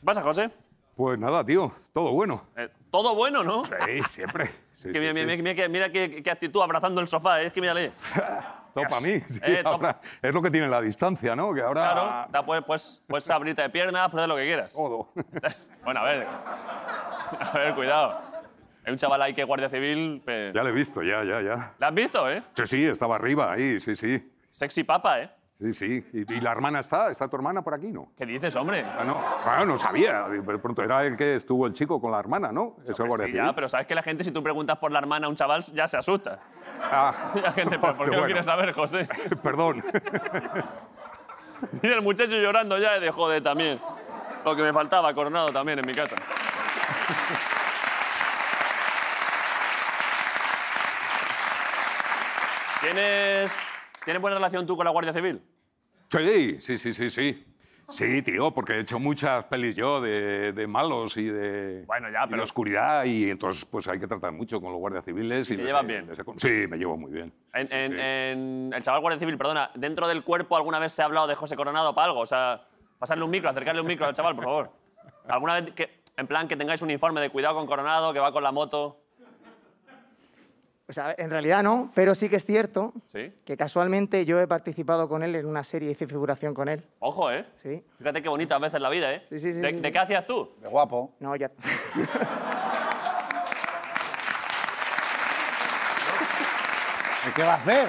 ¿Qué pasa, José? Pues nada, tío, todo bueno. Eh, todo bueno, ¿no? Sí, siempre. mira, qué, actitud abrazando el sofá, eh, es que mírale. Eh, top a mí. es lo que tiene la distancia, ¿no? Que ahora... Claro, da, pues, pues, pues abrirte de pierna puedes hacer lo que quieras. Todo. bueno, a ver. A ver, cuidado. Hay un chaval ahí que es guardia civil. Ya lo he visto, ya, ya, ya. ¿La has visto, eh? Sí, sí, estaba arriba ahí, sí, sí. Sexy papa, eh. Sí, sí. ¿Y, la hermana está? ¿Está tu hermana por aquí, no? ¿Qué dices, hombre? Ah, no, claro, ah, no sabía. De pronto era el que estuvo el chico con la hermana, ¿no? Eso es sí, ya, pero sabes que la gente, si tú preguntas por la hermana a un chaval, ya se asusta. Ah. La gente, ¿por, qué quieres saber, José? Perdón. Y el muchacho llorando ya eh, de joder también. Lo que me faltaba, coronado también en mi casa. Tienes ¿Tienes buena relación tú con la Guardia Civil? Sí, sí, sí, sí, sí. tío, porque he hecho muchas pelis yo de, malos y de, bueno, ya, pero... oscuridad y entonces pues hay que tratar mucho con los guardias civiles. ¿Y, te llevan bien? sí, me llevo muy bien. En, el chaval guardia civil, perdona, ¿dentro del cuerpo alguna vez se ha hablado de José Coronado para algo? O sea, pasarle un micro, acercarle un micro al chaval, por favor. ¿Alguna vez que, en plan que tengáis un informe de cuidado con Coronado, que va con la moto? O sea, en realidad no, pero sí que es cierto que casualmente yo he participado con él en una serie, hice figuración con él. Ojo, ¿eh? Sí. Fíjate qué bonita a veces la vida, ¿eh? Sí, sí, sí. ¿De, qué hacías tú? De guapo. No, ya. ¿De qué va a hacer?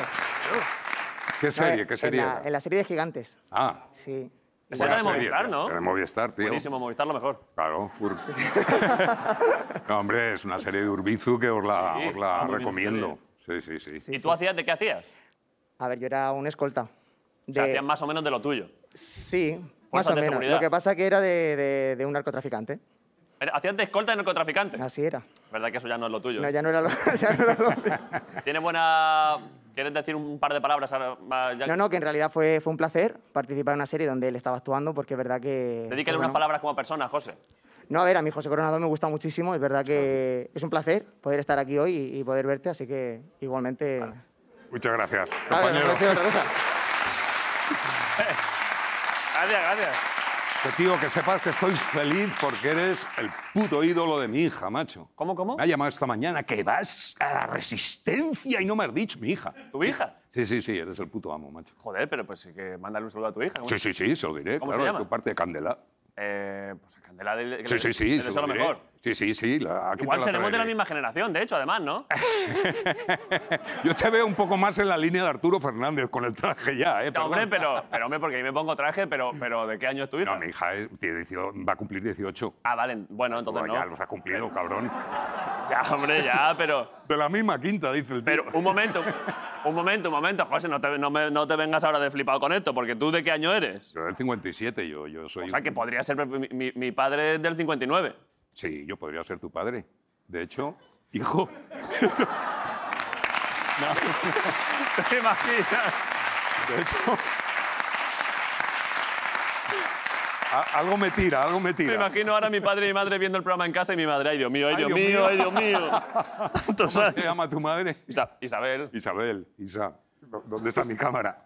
¿Qué serie? ¿Qué serie? en la serie de gigantes. Ah. Sí. Esa era de Movistar, ¿no? de Movistar, tío. Buenísimo, Movistar lo mejor. Claro. no, hombre, es una serie de Urbizu que os la, recomiendo. Sí, sí, sí. ¿Y tú hacías de qué hacías? A ver, yo era un escolta. De... O sea, más o menos de lo tuyo. Sí, más o menos. Lo que pasa que era de, un narcotraficante. Hacías de escolta de narcotraficante. Así era. ¿Verdad que eso ya no es lo tuyo? No, ya no era lo, tuyo. no ¿Tiene buena ¿Quieres decir un par de palabras? No, no, que en realidad fue, fue un placer participar en una serie donde él estaba actuando, porque es verdad que... Dedícale unas palabras como persona, José. No, a ver, a mi José Coronado me gusta muchísimo, es verdad que es un placer poder estar aquí hoy y, poder verte, así que igualmente... Muchas gracias, gracias, gracias tío, que sepas que estoy feliz porque eres el puto ídolo de mi hija, macho. ¿Cómo, cómo? Me ha llamado esta mañana que vas a la resistencia y no me has dicho mi hija. ¿Tu hija? Sí, sí, sí, eres el puto amo, macho. Joder, pero pues sí que mándale un saludo a tu hija. Sí, sí, sí, se lo diré. ¿Cómo claro, se llama? De tu parte de Candela. Eh, pues a Candela de, sí, sí, sí, se lo, lo mejor. Sí, sí, sí. La, Igual seremos de la misma generación, de hecho, además, ¿no? Yo te veo un poco más en la línea de Arturo Fernández con el traje ya, ¿eh? hombre, pero, hombre, porque ahí me pongo traje, pero, pero ¿de qué año es No, mi hija va a cumplir 18. Ah, vale, bueno, entonces no. Ya los ha cumplido, cabrón. ya, hombre, ya, pero... De la misma quinta, dice el tío. Pero, un momento, un momento, un momento, José, no te, vengas ahora de flipado con esto, porque ¿tú de qué año eres? Yo del 57, yo, soy... O sea, que podría ser mi, padre del 59. Sí, yo podría ser tu padre. De hecho, hijo. no, te imaginas. De hecho. algo me tira, algo me tira. Me imagino ahora mi padre y mi madre viendo el programa en casa y mi madre, ay Dios mío, ay, Dios, mío, ay Dios mío. ¿Cómo se llama tu madre? Isabel. Isabel, Isa. ¿Dónde está mi cámara?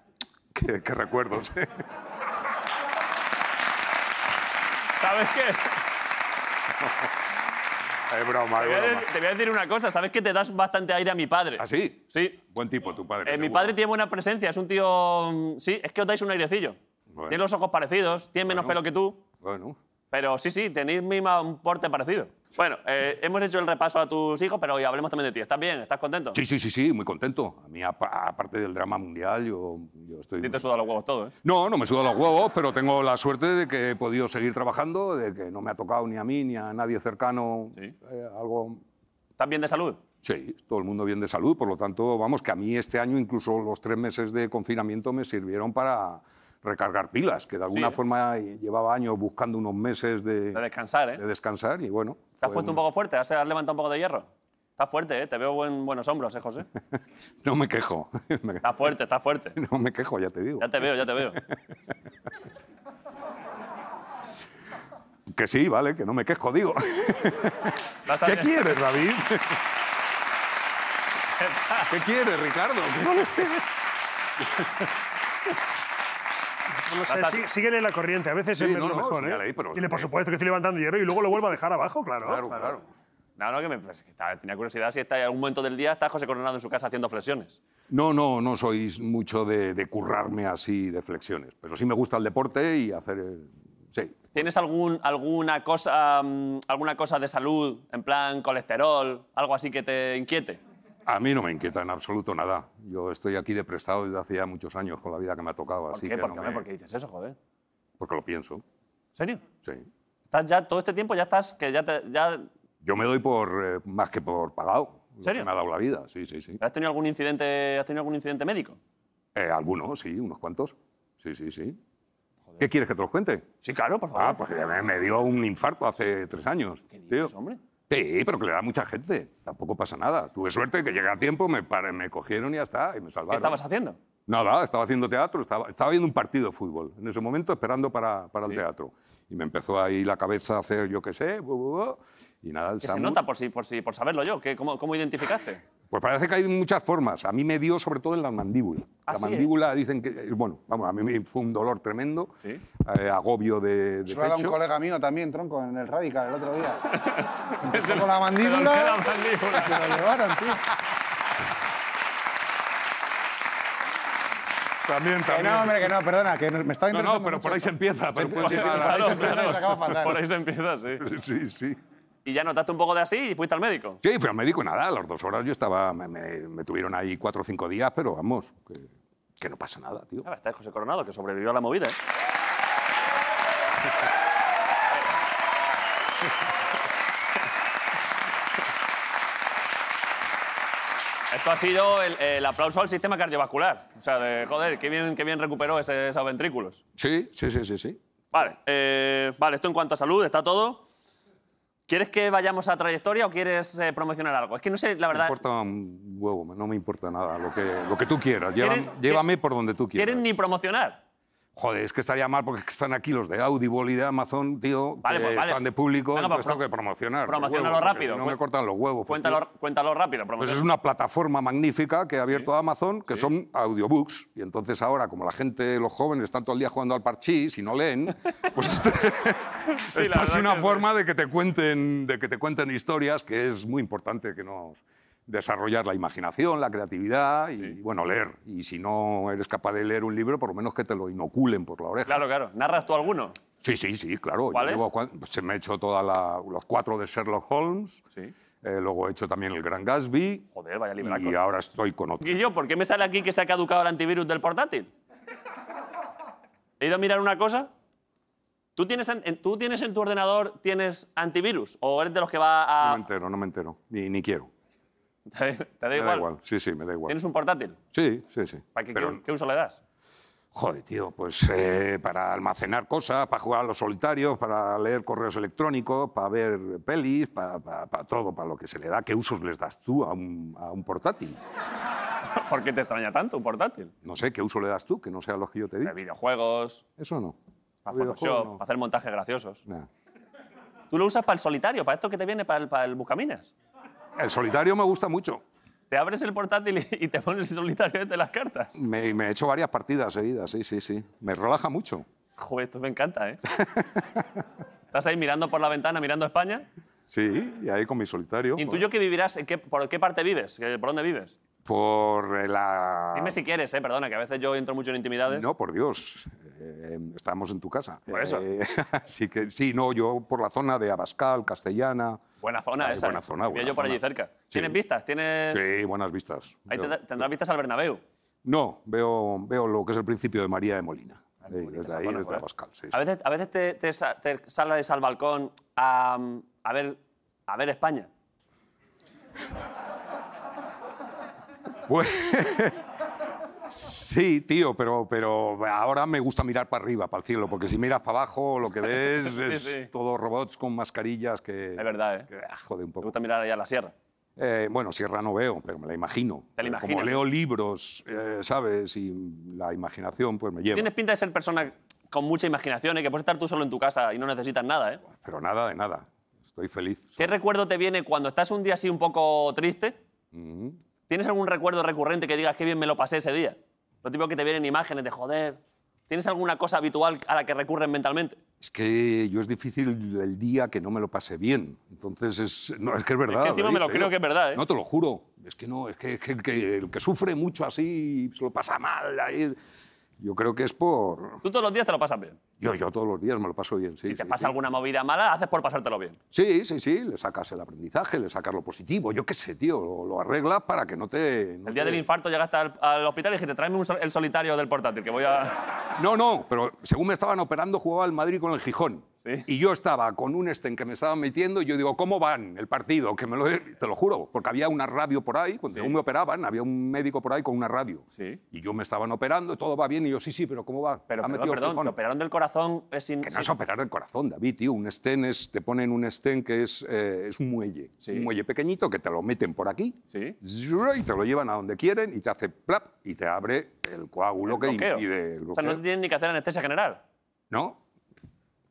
Qué, qué recuerdos. ¿eh? ¿Sabes qué? broma, Te voy, a decir, una cosa, sabes que te das bastante aire a mi padre. ¿Ah, sí? Sí. Buen tipo tu padre. Eh, mi padre tiene buena presencia, es un tío... Mm, sí, es que os dais un airecillo. Tiene los ojos parecidos, tiene menos pelo que tú, Bueno. pero sí, sí, tenéis un porte parecido. Bueno, eh, hemos hecho el repaso a tus hijos, pero hoy hablemos también de ti. ¿Estás bien? ¿Estás contento? Sí, sí, sí, sí, muy contento. A mí, aparte del drama mundial, yo, yo estoy... ¿Y te suda los huevos todo, eh? No, no me suda los huevos, pero tengo la suerte de que he podido seguir trabajando, de que no me ha tocado ni a mí ni a nadie cercano eh, algo... ¿Estás bien de salud? Sí, todo el mundo bien de salud, por lo tanto, vamos, que a mí este año incluso los tres meses de confinamiento me sirvieron para recargar pilas, que de alguna forma llevaba años buscando unos meses de, de descansar, ¿eh? de descansar y bueno, ¿Te has puesto un poco fuerte? ¿Has levantado un poco de hierro? está fuerte, ¿eh? Te veo buenos hombros, ¿eh, José? no me quejo. está fuerte, está fuerte. No me quejo, ya te digo. Ya te veo, ya te veo. que sí, vale, que no me quejo, digo. ¿Qué quieres, David? ¿Qué quieres, Ricardo? No lo sé. Pues no sé, síguele la corriente, a veces sí, es mejor, ¿eh? por supuesto que estoy levantando hierro y luego lo vuelvo a dejar abajo, claro. Claro, claro. No, no, que me, pues, tenía curiosidad si está, en algún momento del día está José Coronado en su casa haciendo flexiones. No, no, no sois mucho de, currarme así de flexiones, pero sí me gusta el deporte y hacer... Eh, sí. ¿Tienes algún, alguna, cosa, mm, alguna cosa de salud, en plan colesterol, algo así que te inquiete? A mí no me inquieta en absoluto nada. Yo estoy aquí de prestado desde hace ya muchos años con la vida que me ha tocado. ¿Por así qué? ¿Por, qué? dices eso, joder? Porque lo pienso. ¿En serio? Sí. ¿Estás ya, todo este tiempo ya estás, que ya ya... Yo me doy por, eh, más que por pagado. ¿En serio? me ha dado la vida, sí, sí, sí. ¿Has tenido algún incidente, has tenido algún incidente médico? Eh, algunos, sí, unos cuantos. Sí, sí, sí. ¿Qué quieres que te los cuente? Sí, claro, por favor. Ah, pues me, me dio un infarto hace tres años. ¿Qué dices, hombre? Sí, pero que le da mucha gente. Tampoco pasa nada. Tuve suerte que llegué a tiempo, me, me cogieron y ya está, y me salvaron. ¿Qué estabas haciendo? Nada, estaba haciendo teatro, estaba, estaba viendo un partido de fútbol en ese momento, esperando para, para el teatro. Y me empezó ahí la cabeza a hacer yo qué sé, y nada, el ¿Qué se nota por si, por si, por saberlo yo? cómo, ¿Cómo identificaste? Pues parece que hay muchas formas. A mí me dio sobre todo en la mandíbula. la ah, mandíbula dicen que, eh, bueno, vamos, a mí fue un dolor tremendo, ¿Sí? Eh, agobio de, de pecho. un colega mío también, tronco, en el Radical el otro día. Empezó con la mandíbula, se mandíbula. Se lo llevaron, tío. También, también. Que no, hombre, que no, perdona, que me estaba interesando No, no, pero por ahí se empieza. Por ahí se empieza, sí. Sí, sí y ya notaste un poco de así y fuiste al médico. Sí, fui al médico, nada, a las dos horas yo estaba, me, me, tuvieron ahí cuatro o cinco días, pero vamos, que, no pasa nada, tío. está José Coronado, que sobrevivió a la movida. ¿eh? Esto ha sido el, aplauso al sistema cardiovascular. O sea, de, joder, qué bien, bien recuperó esos ventrículos. Sí, sí, sí, sí, sí. Vale, eh, vale, esto en cuanto a salud, está todo. ¿Quieres que vayamos a trayectoria o quieres eh, promocionar algo? Es que no sé, la verdad... Me importa un huevo, no me importa nada, lo que, lo que tú quieras. llévame por donde tú quieras. ¿Quieren ni promocionar? Joder, es que estaría mal porque están aquí los de Audible y de Amazon, tío, que pues están de público, pues tengo que promocionar. Promocionalo rápido. no me cortan los huevos. Pues, cuéntalo, rápido. es una plataforma magnífica que ha abierto Amazon, que son audiobooks. Y entonces ahora, como la gente, los jóvenes, están todo el día jugando al parchís y no leen, pues este es una forma de que te cuenten, de que te cuenten historias que es muy importante que no desarrollar la imaginación, la creatividad y, bueno, leer. Y si no eres capaz de leer un libro, por lo menos que te lo inoculen por la oreja. Claro, claro. ¿Narras tú alguno? Sí, sí, sí, claro. se me he hecho todos los cuatro de Sherlock Holmes. Sí. Eh, luego he hecho también el Gran Gatsby. Joder, vaya libraco. Y ahora estoy con otro. ¿Y yo? ¿Por qué me sale aquí que se ha caducado el antivirus del portátil? ¿He ido a mirar una cosa? ¿Tú tienes, en, ¿Tú tienes en tu ordenador tienes antivirus? ¿O eres de los que va a.? No me entero, no me entero. ni quiero. ¿Te, da, igual? Me da igual. Sí, sí, me da igual. ¿Tienes un portátil? Sí, sí, sí. ¿Para qué, uso le das? Joder, tío, pues eh, para almacenar cosas, para jugar a los solitarios, para leer correos electrónicos, para ver pelis, para, todo, para lo que se le da. ¿Qué usos les das tú a un, portátil? ¿Por qué te extraña tanto un portátil? No sé, ¿qué uso le das tú? Que no sea lo que yo te digo. videojuegos. Eso no. Para hacer montajes graciosos. ¿Tú lo usas para el solitario, para esto que te viene, para el, para el buscaminas? el solitario me gusta mucho. Te abres el portátil y te pones el solitario de las cartas. Me, he hecho varias partidas seguidas, sí, sí, sí. Me relaja mucho. Joder, esto me encanta, ¿eh? ¿Estás ahí mirando por la ventana, mirando España? Sí, y ahí con mi solitario. ¿Intuyo que vivirás? qué, ¿Por qué parte vives? ¿Por dónde vives? Por eh, la... Dime si quieres, ¿eh? perdona, que a veces yo entro mucho en intimidades. No, por Dios, eh, estamos en tu casa. Por eso. Eh, que sí, no, yo por la zona de Abascal, Castellana, Buena zona esa. Buena ¿eh? zona, yo por allí cerca. ¿Tienes vistas? ¿Tienes... Sí, buenas vistas. Ahí tendrás vistas al Bernabéu. No, veo, veo lo que es el principio de María de Molina. desde ahí, desde a veces, te, salas sales al balcón a, a, ver, a ver España. Pues... Sí, tío, pero, pero ahora me gusta mirar para arriba, para el cielo, porque si miras para abajo lo que ves es todo robots con mascarillas que... Es verdad, ¿eh? Ah, un poco. Me gusta mirar allá la sierra. Eh, bueno, sierra no veo, pero me la imagino. ¿Te la eh, imaginas? Como leo libros, eh, ¿sabes? Y la imaginación pues me lleva. Tienes pinta de ser persona con mucha imaginación y que puedes estar tú solo en tu casa y no necesitas nada, ¿eh? Pero nada de nada. Estoy feliz. ¿Qué recuerdo te viene cuando estás un día así un poco triste? ¿Tienes algún recuerdo recurrente que digas qué bien me lo pasé ese día? Lo tipo que te vienen imágenes de joder. ¿Tienes alguna cosa habitual a la que recurren mentalmente? Es que yo es difícil el día que no me lo pase bien. Entonces, es, no, es que es verdad. Es que encima me lo creo que es verdad, ¿eh? No, te lo juro. Es que no, es que, el, que sufre mucho así se lo pasa mal. Ahí, yo creo que es por... Tú todos los días te lo pasas bien. Yo, todos los días me lo paso bien, sí. Si te pasa alguna movida mala, haces por pasártelo bien. Sí, sí, sí, le sacas el aprendizaje, le sacas lo positivo, yo qué sé, tío, lo, arreglas para que no te... el día del infarto llegaste al, hospital y dijiste, tráeme un el solitario del portátil, que voy a... No, no, pero según me estaban operando jugaba el Madrid con el Gijón. Y yo estaba con un estén que me estaba metiendo y yo digo, ¿cómo van el partido? Que me te lo juro, porque había una radio por ahí, cuando me operaban, había un médico por ahí con una radio. Y yo me estaban operando, todo va bien, y yo, sí, sí, pero ¿cómo va? Pero, perdón, perdón, ¿te operaron del corazón es Que no es operar del corazón, David, tío. Un estén es, te ponen un estén que es, eh, es un muelle, un muelle pequeñito que te lo meten por aquí y te lo llevan a donde quieren y te hace plap y te abre el coágulo que impide el O sea, no tienen ni que hacer anestesia general. No,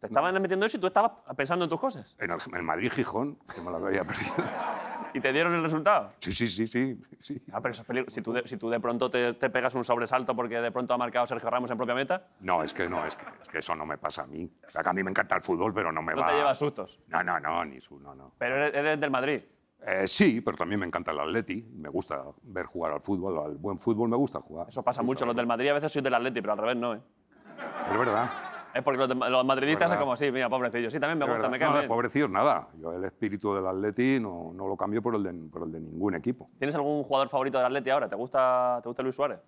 te estaban metiendo eso y tú estabas pensando en tus cosas. En, el, Madrid-Gijón, que me lo había perdido. ¿Y te dieron el resultado? Sí, sí, sí, sí. Ah, pero eso es Si tú de, pronto te, pegas un sobresalto porque de pronto ha marcado Sergio Ramos en propia meta. No, es que no, es que, es eso no me pasa a mí. O sea, que a mí me encanta el fútbol, pero no me no va. No te llevas sustos. No, no, no, ni su, no, no. Pero eres, del Madrid. Eh, sí, pero también me encanta el Atleti. Me gusta ver jugar al fútbol, al buen fútbol me gusta jugar. Eso pasa mucho. Los del Madrid a veces soy del Atleti, pero al revés no, ¿eh? Es verdad. Es porque los, madridistas es como, sí, mira, pobrecillo, Sí, también me gusta, me cae no, bien. nada. Yo el espíritu del Atleti no, no lo cambio por el, de, por el de ningún equipo. ¿Tienes algún jugador favorito del Atleti ahora? ¿Te gusta, te gusta Luis Suárez?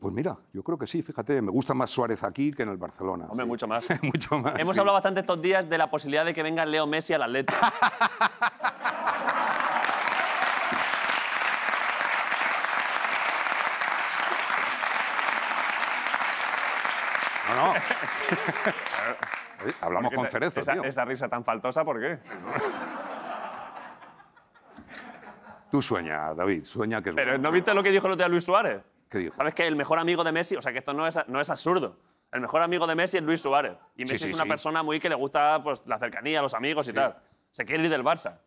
pues mira, yo creo que sí, fíjate, me gusta más Suárez aquí que en el Barcelona. Hombre, mucho más. mucho más. Hemos hablado bastante estos días de la posibilidad de que venga Leo Messi al Atleti. no. hablamos con Cerezo, esa, tío. Esa risa tan faltosa, ¿por qué? Tú sueñas David, sueña que ¿no viste lo que dijo el otro Luis Suárez? ¿Qué dijo? ¿Sabes que el mejor amigo de Messi, o sea, que esto no es, no es absurdo, el mejor amigo de Messi es Luis Suárez. Y Messi es una persona muy que le gusta pues, la cercanía, los amigos y tal. Se quiere ir del Barça.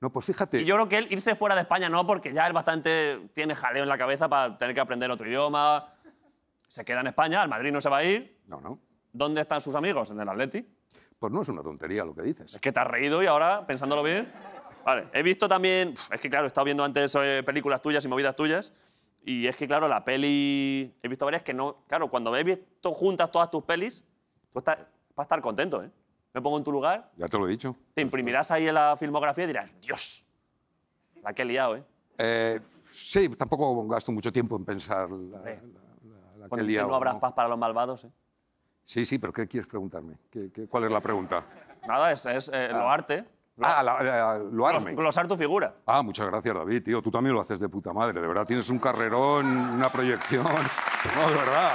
No, pues fíjate. Y yo creo que él irse fuera de España no, porque ya él bastante tiene jaleo en la cabeza para tener que aprender otro idioma, se queda en España, al Madrid no se va a ir. No, no. ¿Dónde están sus amigos? ¿En el Atleti? Pues no es una tontería lo que dices. Es que te has reído y ahora, pensándolo bien. Vale, he visto también. Es que claro, he estado viendo antes eh, películas tuyas y movidas tuyas. Y es que claro, la peli. He visto varias que no. Claro, cuando he visto juntas todas tus pelis, tú estás, vas a estar contento, ¿eh? Me pongo en tu lugar. Ya te lo he dicho. Te imprimirás ahí en la filmografía y dirás, Dios, la que he liado, ¿eh? eh sí, tampoco gasto mucho tiempo en pensar no habrá paz para los malvados. ¿eh? Sí, sí, pero ¿qué quieres preguntarme? ¿Qué, cuál es la pregunta? Nada, es, es lo eh, arte. Lo, ah, ah lo tu figura. Ah, muchas gracias, David, tío. Tú también lo haces de puta madre, de verdad. Tienes un carrerón, una proyección. No, de verdad.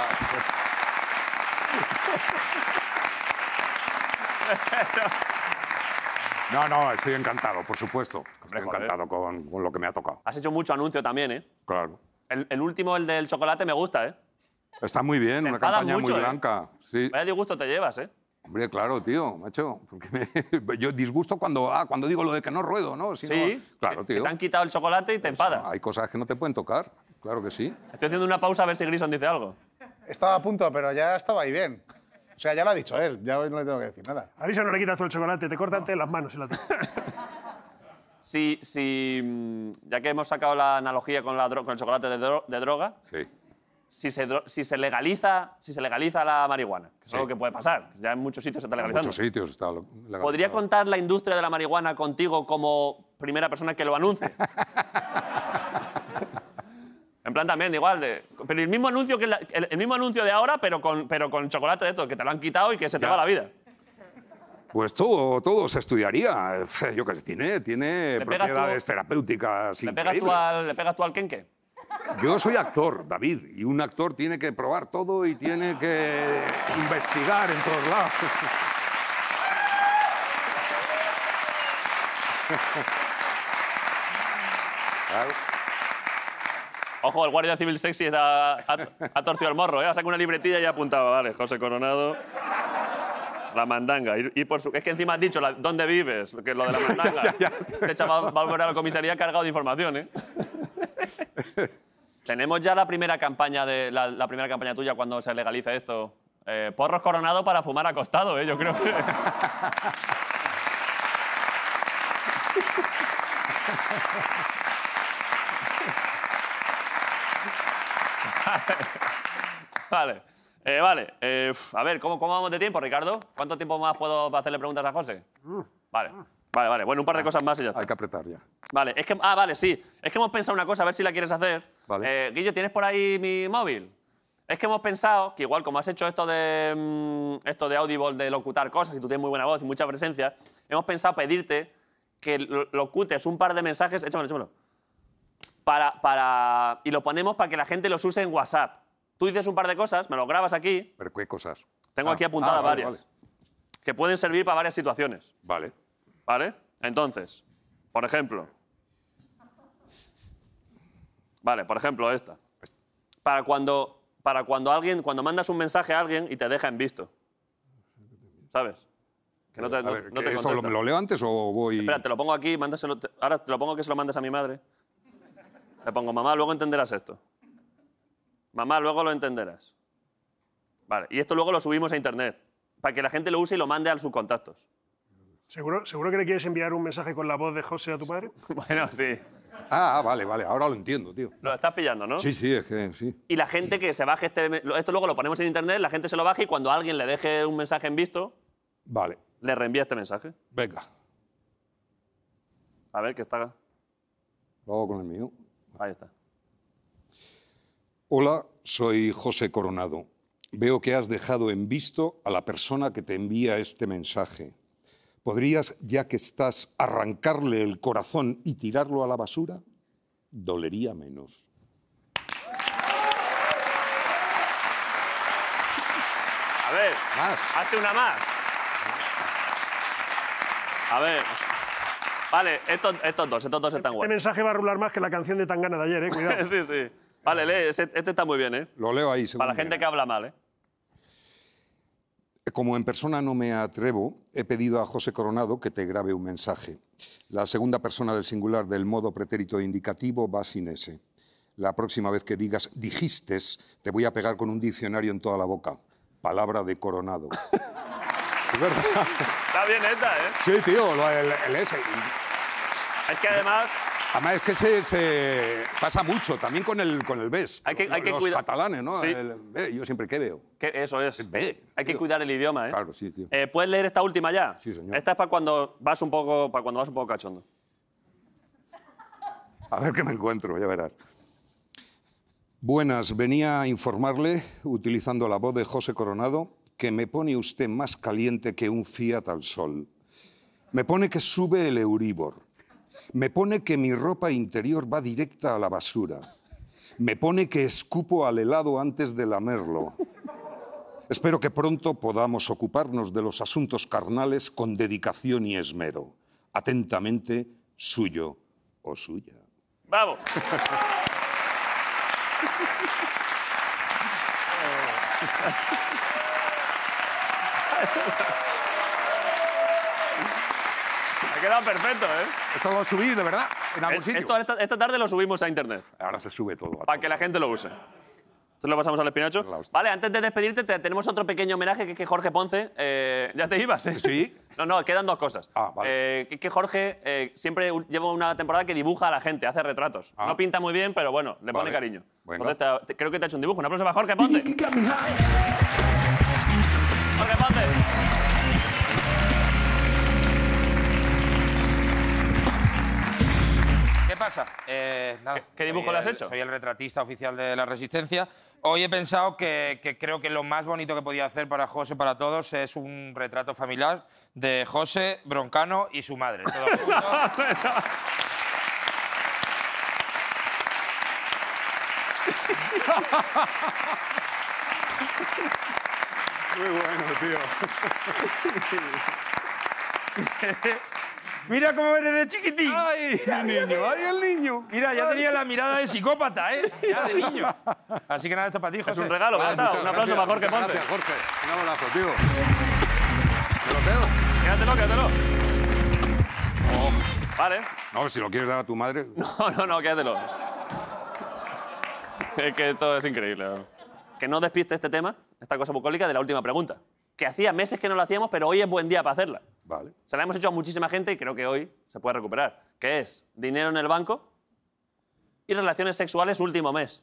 No, no, estoy encantado, por supuesto. estoy encantado con, lo que me ha tocado. Has hecho mucho anuncio también, ¿eh? Claro. el último, el del chocolate, me gusta, ¿eh? Está muy bien, una campaña muy ¿eh? blanca. Sí. Vaya disgusto te llevas, ¿eh? Hombre, claro, tío, macho. Porque yo disgusto cuando, ah, cuando digo lo de que no ruedo, ¿no? sí, claro, tío. te han quitado el chocolate y te empadas. Pues hay cosas que no te pueden tocar, claro que sí. Estoy haciendo una pausa a ver si Grison dice algo. Estaba a punto, pero ya estaba ahí bien. O sea, ya lo ha dicho él, ya no le tengo que decir nada. A no le quitas todo el chocolate, te corta las manos Sí, sí... Mm, ya que hemos sacado la analogía con, la, con el chocolate de, de droga, sí si se, legaliza, si se legaliza la marihuana, que es algo que puede pasar, ya en muchos sitios se está legalizando. En muchos sitios está legalizando. ¿Podría contar la industria de la marihuana contigo como primera persona que lo anuncie? en plan también, igual, pero el mismo, anuncio que el, mismo anuncio de ahora, pero con, pero con chocolate de todo que te lo han quitado y que se te va la vida. Pues todo, todo se estudiaría. Yo qué sé, tiene, tiene propiedades terapéuticas ¿le pegas, tú al, ¿Le pega Kenke? Yo soy actor, David, y un actor tiene que probar todo y tiene que investigar en todos lados. Ojo, el guardia civil sexy ha, torcido el morro, ¿eh? Ha sacado una libretilla y apuntaba, Vale, José Coronado. La mandanga. Y Es que encima has dicho dónde vives, que es lo de la mandanga. Este a volver a la comisaría cargado de información, ¿eh? Tenemos ya la primera campaña de la, primera campaña tuya cuando se legalice esto. Eh, porros coronado para fumar acostado, eh, yo creo. vale. vale. Eh, a ver, ¿cómo, vamos de tiempo, Ricardo? ¿Cuánto tiempo más puedo hacerle preguntas a José? Vale. Vale, vale. Bueno, un par de ah, cosas más y ya está. Hay que apretar ya. Vale, es que. Ah, vale, sí. Es que hemos pensado una cosa, a ver si la quieres hacer. Eh, Guillo, ¿tienes por ahí mi móvil? Es que hemos pensado que igual como has hecho esto de mm, esto de Audible, de locutar cosas, y tú tienes muy buena voz y mucha presencia, hemos pensado pedirte que locutes un par de mensajes, échamelo, échamelo, para, para, y lo ponemos para que la gente los use en WhatsApp. Tú dices un par de cosas, me lo grabas aquí. ¿Pero qué cosas? Tengo aquí ah, apuntadas varias, que pueden servir para varias situaciones. Vale. ¿Vale? Entonces, por ejemplo... Vale, por ejemplo, esta. Para cuando, para cuando alguien, cuando mandas un mensaje a alguien y te deja en visto. ¿Sabes? no te, ¿esto lo, lo, leo antes o voy...? Espera, te lo pongo aquí, ahora te lo pongo que se lo mandes a mi madre. te pongo, mamá, luego entenderás esto. Mamá, luego lo entenderás. Vale, y esto luego lo subimos a internet, para que la gente lo use y lo mande a sus contactos. ¿Seguro, ¿Seguro que le quieres enviar un mensaje con la voz de José a tu padre? bueno, sí. Ah, ah, vale, vale, ahora lo entiendo, tío. Lo estás pillando, ¿no? Sí, sí, es que sí. Y la gente que se baje este... Esto luego lo ponemos en internet, la gente se lo baja y cuando alguien le deje un mensaje en visto... Vale. Le reenvía este mensaje. Venga. A ver, qué está... Lo hago con el mío. Ahí está. Hola, soy José Coronado. Veo que has dejado en visto a la persona que te envía este mensaje. ¿Podrías, ya que estás, arrancarle el corazón y tirarlo a la basura? Dolería menos. A ver, más. hazte una más. A ver. Vale, estos, estos dos, estos dos están este guay. Este mensaje va a rular más que la canción de Tangana de ayer, ¿eh? Cuidado. sí, sí. Vale, lee, este, este, está muy bien, ¿eh? Lo leo ahí, Para la gente que habla mal, ¿eh? como en persona no me atrevo, he pedido a José Coronado que te grabe un mensaje. La segunda persona del singular del modo pretérito indicativo va sin ese. La próxima vez que digas dijistes, te voy a pegar con un diccionario en toda la boca. Palabra de Coronado. es verdad. Está bien esta, ¿eh? Sí, tío, el, el Es que además... Además, es que se, pasa mucho, también con el, con el BES. Hay que, los catalanes, ¿no? Eh, yo siempre, que veo? eso es. hay que cuidar el idioma, ¿eh? Claro, sí, tío. Eh, ¿Puedes leer esta última ya? Sí, señor. Esta es para cuando vas un poco, para cuando vas un poco cachondo. A ver qué me encuentro, ya verás. Buenas, venía a informarle, utilizando la voz de José Coronado, que me pone usted más caliente que un Fiat al sol. Me pone que sube el Euribor me pone que mi ropa interior va directa a la basura. Me pone que escupo al helado antes de lamerlo. Espero que pronto podamos ocuparnos de los asuntos carnales con dedicación y esmero. Atentamente, suyo o suya. ¡Vamos! queda perfecto, ¿eh? Esto lo subir, de verdad, en algún esta, tarde lo subimos a internet. Ahora se sube todo. Para que la gente lo use. Entonces lo pasamos al espinacho. Vale, antes de despedirte, tenemos otro pequeño homenaje que es que Jorge Ponce. ¿Ya te ibas? Eh? Sí. No, no, quedan dos cosas. Ah, vale. Eh, que Jorge siempre lleva una temporada que dibuja a la gente, hace retratos. No pinta muy bien, pero bueno, le pone cariño. creo que te ha hecho un dibujo. Un aplauso para Jorge Ponce. ¿Qué, dibujo le has hecho? Soy el retratista oficial de La Resistencia. Hoy he pensado que, que, creo que lo más bonito que podía hacer para José, para todos, es un retrato familiar de José, Broncano y su madre. Muy bueno, tío. Mira cómo eres de chiquitín. Ay, el niño, ay, el niño. Mira, ya tenía la mirada de psicópata, ¿eh? Ya de niño. Así que nada, esto para ti, José. Es un regalo, vale, Un aplauso para Jorge Ponte. Gracias, Jorge. Un abrazo, tío. Te lo quedo. Quédatelo, quédatelo. Oh. Vale. No, si lo quieres dar a tu madre. No, no, no, quédatelo. es que todo es increíble. Que no despiste este tema, esta cosa bucólica, de la última pregunta. Que hacía meses que no lo hacíamos, pero hoy es buen día para hacerla. Vale. Se la hemos hecho a muchísima gente y creo que hoy se puede recuperar. Que es dinero en el banco y relaciones sexuales último mes.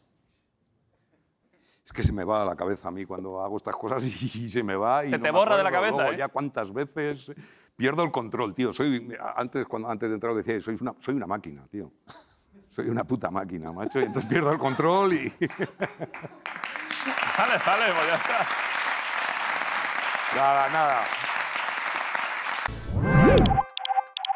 Es que se me va a la cabeza a mí cuando hago estas cosas y, se me va. Y se te borra de la cabeza. Luego, ¿eh? Ya cuántas veces pierdo el control, tío. Soy, antes, cuando, antes de entrar decía, soy una, soy una máquina, tío. Soy una puta máquina, macho. Y entonces pierdo el control y... Vale, vale, pues a Nada, nada.